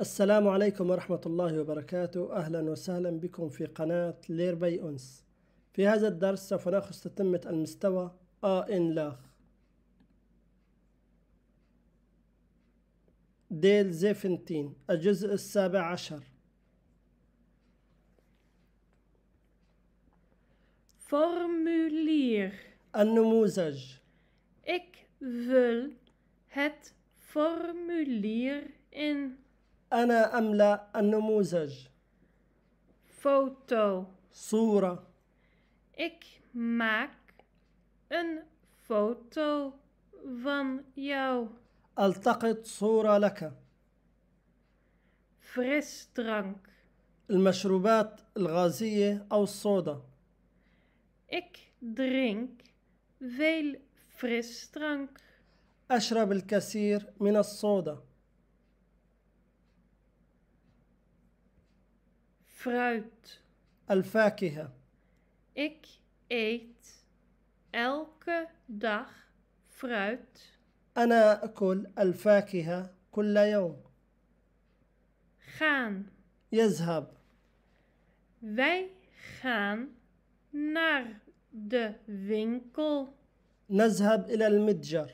السلام عليكم ورحمة الله وبركاته أهلا وسهلا بكم في قناة لير باي أنس في هذا الدرس سوف نأخذ تتمة المستوى A إن لاخ ديل زيفنتين الجزء السابع عشر فورمولير النموذج. إك فول het فورمولير إن أنا أملأ النموذج foto صورة Ik maak een foto van jou. التقط صورة لك. frisdrank المشروبات الغازية أو الصودا. Ik drink veel frisdrank. أشرب الكثير من الصودا. fruit. Al-fakiha. Ik eet elke dag fruit. أنا أكل الفاكهة كل يوم. gaan. يذهب. Wij gaan naar de winkel. نذهب إلى المتجر.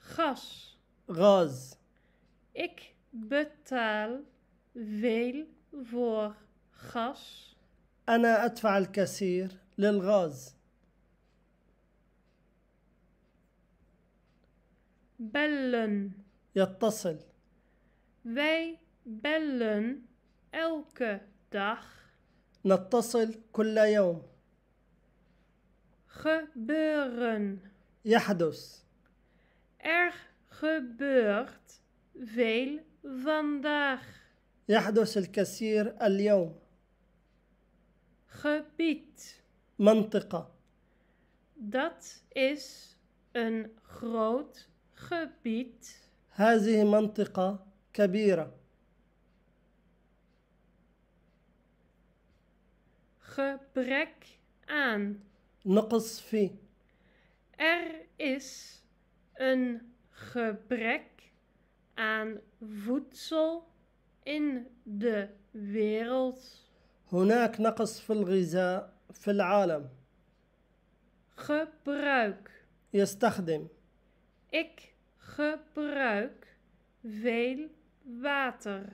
gas. Gaz. Ik betaal veel voor gas. Anna atfaal kassir lil gaz. Bellen. Jattassel. Wij bellen elke dag. Nattassel kulla jom. Gebeuren. Jahdus. Er gebeurt veel vandaag. يحدث الكثير اليوم gebied منطقة dat is een groot gebied هذه منطقة كبيرة gebrek aan نقص في er is een gebrek aan voedsel in de wereld. هناك نقص في الغذاء في العالم. Gebruik. يستخدم. Ik gebruik veel water.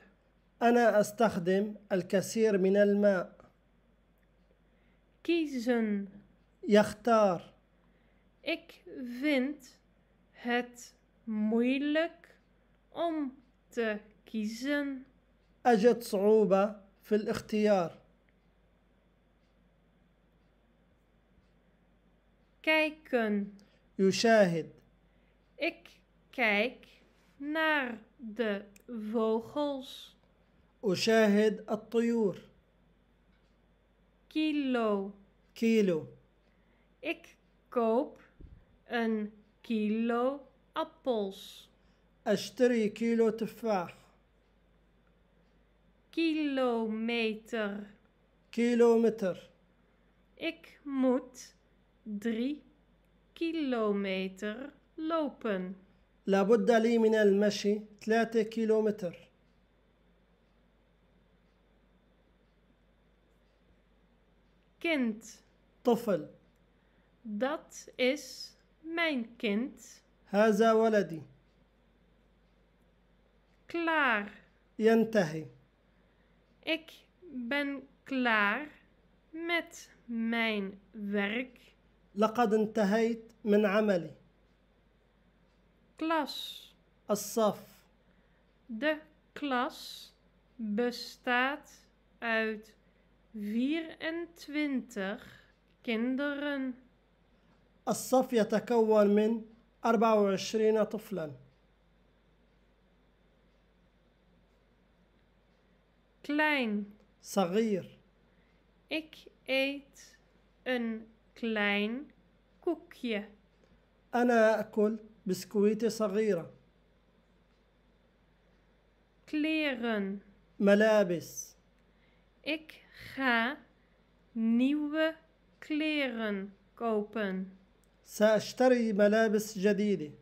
أنا أستخدم الكثير من الماء. Kiezen. يختار. Ik vind het moeilijk om te kiezen. أجد صعوبة في الاختيار. كيكن يشاهد إك كيك نار de vogels. أشاهد الطيور. كيلو كيلو إك كوب أن كيلو أبلز أشتري كيلو تفاح Kilometer. Kilometer. Ik moet drie kilometer lopen. لابد لي من المشي ثلاثة كيلومتر. Kind. طفل. Dat is mijn kind. هذا ولدي. Klaar. ينتهي. Ik ben klaar met mijn werk. لقد انتهيت من عملي. Klas. الصف. De klas bestaat uit 24 kinderen. الصف يتكون من 24 طفلاً. klein صغير ik eet een klein koekje أنا أكل بسكويتة صغيرة kleren ملابس ik ga nieuwe kleren kopen سأشتري ملابس جديدة